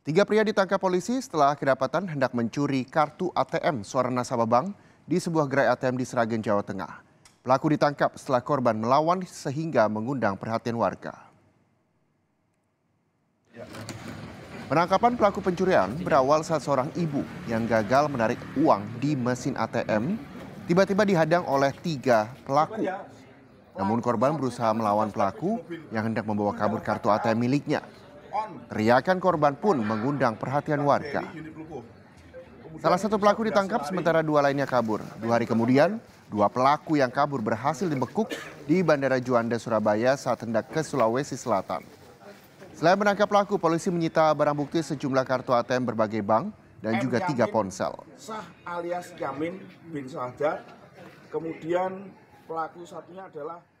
Tiga pria ditangkap polisi setelah kedapatan hendak mencuri kartu ATM suara nasabah bank di sebuah gerai ATM di Seragen, Jawa Tengah. Pelaku ditangkap setelah korban melawan sehingga mengundang perhatian warga. Penangkapan pelaku pencurian berawal saat seorang ibu yang gagal menarik uang di mesin ATM tiba-tiba dihadang oleh tiga pelaku. Namun korban berusaha melawan pelaku yang hendak membawa kabur kartu ATM miliknya. Teriakan korban pun mengundang perhatian warga. Salah satu pelaku ditangkap sementara dua lainnya kabur. Dua hari kemudian, dua pelaku yang kabur berhasil dibekuk di Bandara Juanda, Surabaya saat hendak ke Sulawesi Selatan. Selain menangkap pelaku, polisi menyita barang bukti sejumlah kartu ATM berbagai bank dan juga tiga ponsel. Sah alias Yamin bin Sadat, kemudian pelaku satunya adalah